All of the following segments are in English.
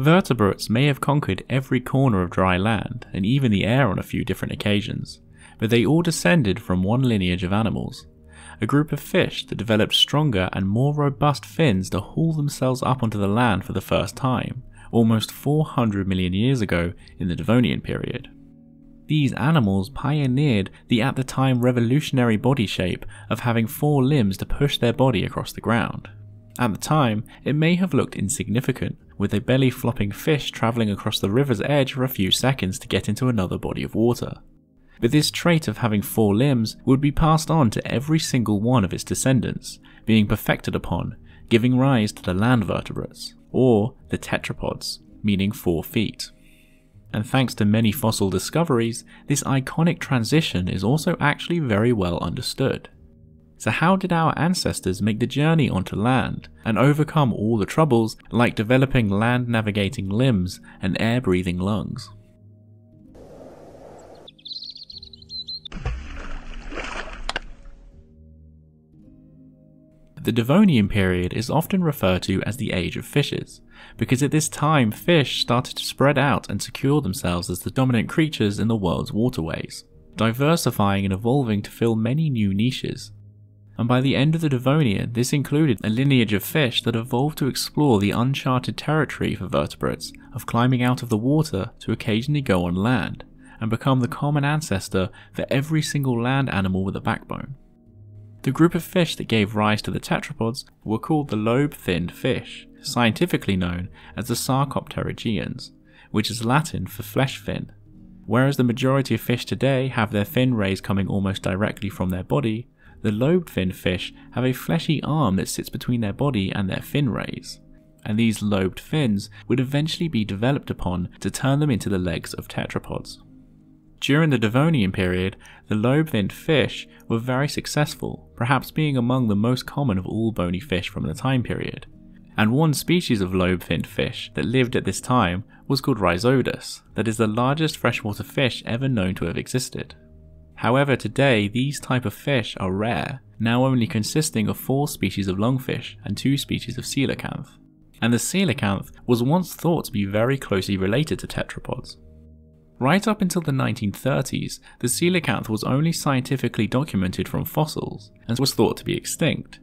Vertebrates may have conquered every corner of dry land, and even the air on a few different occasions, but they all descended from one lineage of animals, a group of fish that developed stronger and more robust fins to haul themselves up onto the land for the first time, almost 400 million years ago in the Devonian period. These animals pioneered the at the time revolutionary body shape of having four limbs to push their body across the ground. At the time, it may have looked insignificant, with a belly flopping fish travelling across the river's edge for a few seconds to get into another body of water. But this trait of having four limbs would be passed on to every single one of its descendants, being perfected upon, giving rise to the land vertebrates, or the tetrapods, meaning four feet. And thanks to many fossil discoveries, this iconic transition is also actually very well understood. So how did our ancestors make the journey onto land and overcome all the troubles like developing land navigating limbs and air breathing lungs? The Devonian period is often referred to as the Age of Fishes, because at this time fish started to spread out and secure themselves as the dominant creatures in the world's waterways, diversifying and evolving to fill many new niches, and by the end of the Devonian, this included a lineage of fish that evolved to explore the uncharted territory for vertebrates of climbing out of the water to occasionally go on land, and become the common ancestor for every single land animal with a backbone. The group of fish that gave rise to the tetrapods were called the lobe-thinned fish, scientifically known as the Sarcopterygians, which is Latin for flesh fin. Whereas the majority of fish today have their fin rays coming almost directly from their body, the lobed fin fish have a fleshy arm that sits between their body and their fin rays, and these lobed fins would eventually be developed upon to turn them into the legs of tetrapods. During the Devonian period, the lobe-finned fish were very successful, perhaps being among the most common of all bony fish from the time period. And one species of lobe-finned fish that lived at this time was called Rhizodus, that is the largest freshwater fish ever known to have existed. However, today these type of fish are rare, now only consisting of four species of lungfish and two species of coelacanth. And the coelacanth was once thought to be very closely related to tetrapods. Right up until the 1930s, the coelacanth was only scientifically documented from fossils and was thought to be extinct.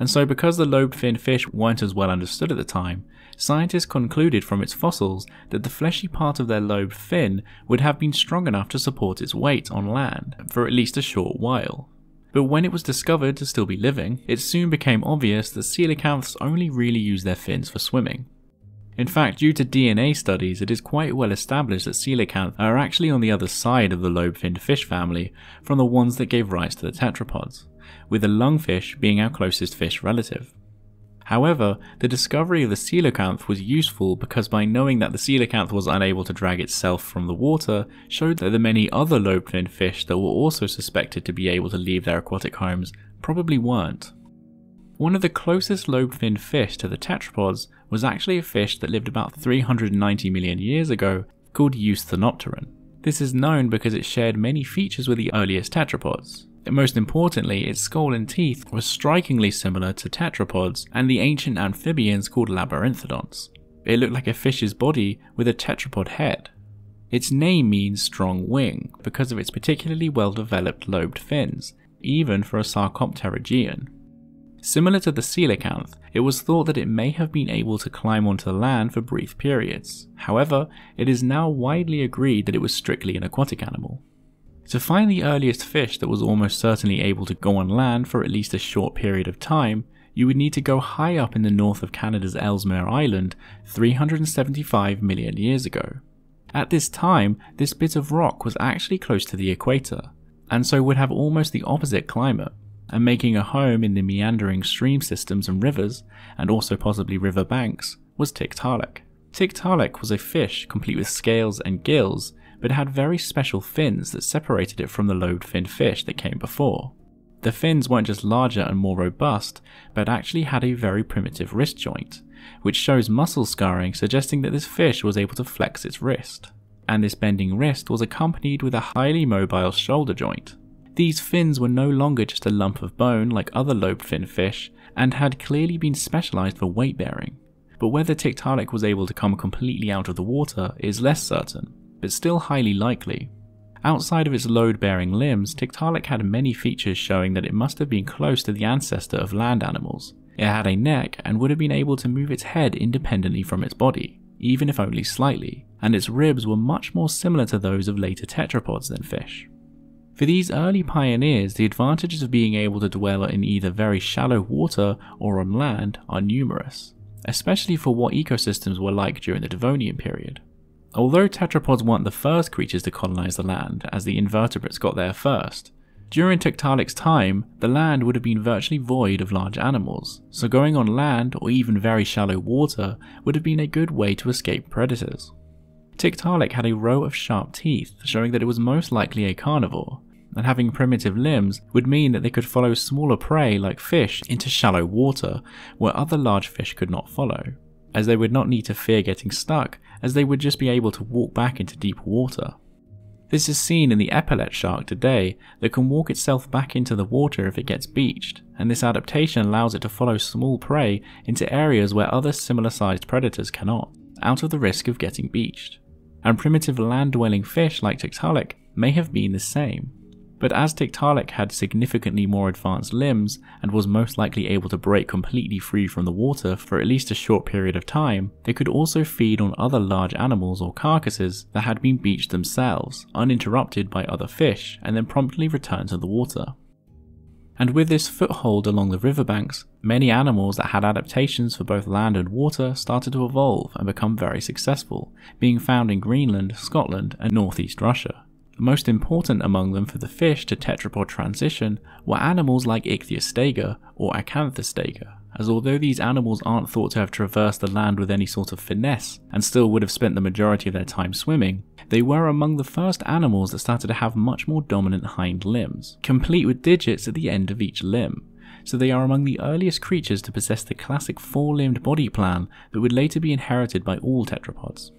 And so because the lobe-finned fish weren't as well understood at the time, scientists concluded from its fossils that the fleshy part of their lobed fin would have been strong enough to support its weight on land for at least a short while. But when it was discovered to still be living, it soon became obvious that coelacanths only really use their fins for swimming. In fact, due to DNA studies, it is quite well established that coelacanths are actually on the other side of the lobe-finned fish family from the ones that gave rise to the tetrapods, with the lungfish being our closest fish relative. However, the discovery of the coelacanth was useful because by knowing that the coelacanth was unable to drag itself from the water, showed that the many other lobe finned fish that were also suspected to be able to leave their aquatic homes probably weren't. One of the closest lobe finned fish to the tetrapods was actually a fish that lived about 390 million years ago called Eusthenopteron. This is known because it shared many features with the earliest tetrapods. Most importantly, its skull and teeth were strikingly similar to tetrapods and the ancient amphibians called labyrinthodonts. It looked like a fish's body with a tetrapod head. Its name means strong wing because of its particularly well developed lobed fins, even for a sarcopterygian. Similar to the coelacanth, it was thought that it may have been able to climb onto the land for brief periods. However, it is now widely agreed that it was strictly an aquatic animal. To find the earliest fish that was almost certainly able to go on land for at least a short period of time, you would need to go high up in the north of Canada's Ellesmere Island 375 million years ago. At this time, this bit of rock was actually close to the equator, and so would have almost the opposite climate, and making a home in the meandering stream systems and rivers, and also possibly river banks, was Tiktaalik. Tiktaalik was a fish complete with scales and gills but had very special fins that separated it from the lobed finned fish that came before. The fins weren't just larger and more robust, but actually had a very primitive wrist joint, which shows muscle scarring suggesting that this fish was able to flex its wrist. And this bending wrist was accompanied with a highly mobile shoulder joint. These fins were no longer just a lump of bone like other lobed fin fish, and had clearly been specialised for weight bearing. But whether Tiktaalik was able to come completely out of the water is less certain, but still highly likely. Outside of its load-bearing limbs, Tiktaalik had many features showing that it must have been close to the ancestor of land animals. It had a neck and would have been able to move its head independently from its body, even if only slightly, and its ribs were much more similar to those of later tetrapods than fish. For these early pioneers, the advantages of being able to dwell in either very shallow water or on land are numerous, especially for what ecosystems were like during the Devonian period. Although tetrapods weren't the first creatures to colonize the land, as the invertebrates got there first, during Tiktalik's time, the land would have been virtually void of large animals, so going on land or even very shallow water would have been a good way to escape predators. Tiktaalik had a row of sharp teeth, showing that it was most likely a carnivore, and having primitive limbs would mean that they could follow smaller prey like fish into shallow water, where other large fish could not follow as they would not need to fear getting stuck, as they would just be able to walk back into deep water. This is seen in the epaulet shark today that can walk itself back into the water if it gets beached, and this adaptation allows it to follow small prey into areas where other similar sized predators cannot, out of the risk of getting beached. And primitive land dwelling fish like Tiktaalik may have been the same but as Tiktaalik had significantly more advanced limbs and was most likely able to break completely free from the water for at least a short period of time, they could also feed on other large animals or carcasses that had been beached themselves, uninterrupted by other fish, and then promptly return to the water. And with this foothold along the riverbanks, many animals that had adaptations for both land and water started to evolve and become very successful, being found in Greenland, Scotland, and northeast Russia. Most important among them for the fish to tetrapod transition were animals like Ichthyostega or Acanthostega, as although these animals aren't thought to have traversed the land with any sort of finesse, and still would have spent the majority of their time swimming, they were among the first animals that started to have much more dominant hind limbs, complete with digits at the end of each limb. So they are among the earliest creatures to possess the classic four-limbed body plan that would later be inherited by all tetrapods.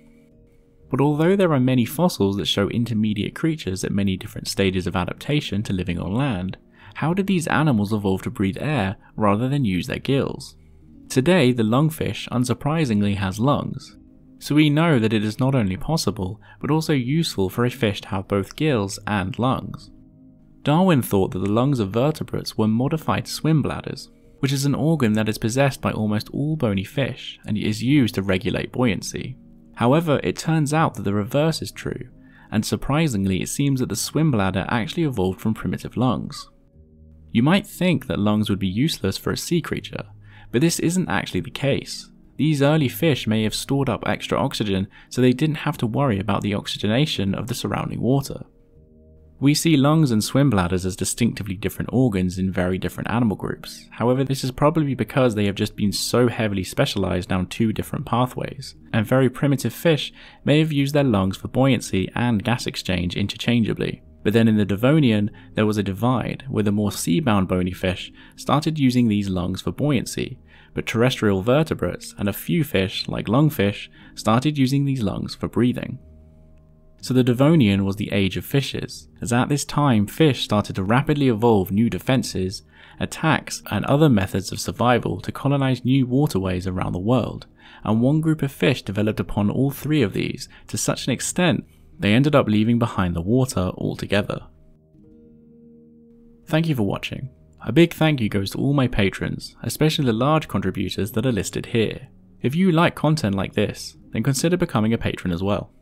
But although there are many fossils that show intermediate creatures at many different stages of adaptation to living on land, how did these animals evolve to breathe air rather than use their gills? Today, the lungfish unsurprisingly has lungs, so we know that it is not only possible, but also useful for a fish to have both gills and lungs. Darwin thought that the lungs of vertebrates were modified swim bladders, which is an organ that is possessed by almost all bony fish and is used to regulate buoyancy. However, it turns out that the reverse is true, and surprisingly it seems that the swim bladder actually evolved from primitive lungs. You might think that lungs would be useless for a sea creature, but this isn't actually the case. These early fish may have stored up extra oxygen so they didn't have to worry about the oxygenation of the surrounding water. We see lungs and swim bladders as distinctively different organs in very different animal groups. However, this is probably because they have just been so heavily specialized down two different pathways, and very primitive fish may have used their lungs for buoyancy and gas exchange interchangeably. But then in the Devonian, there was a divide where the more sea-bound bony fish started using these lungs for buoyancy, but terrestrial vertebrates and a few fish, like lungfish, started using these lungs for breathing so the Devonian was the age of fishes, as at this time fish started to rapidly evolve new defences, attacks, and other methods of survival to colonise new waterways around the world, and one group of fish developed upon all three of these to such an extent they ended up leaving behind the water altogether. Thank you for watching. A big thank you goes to all my patrons, especially the large contributors that are listed here. If you like content like this, then consider becoming a patron as well.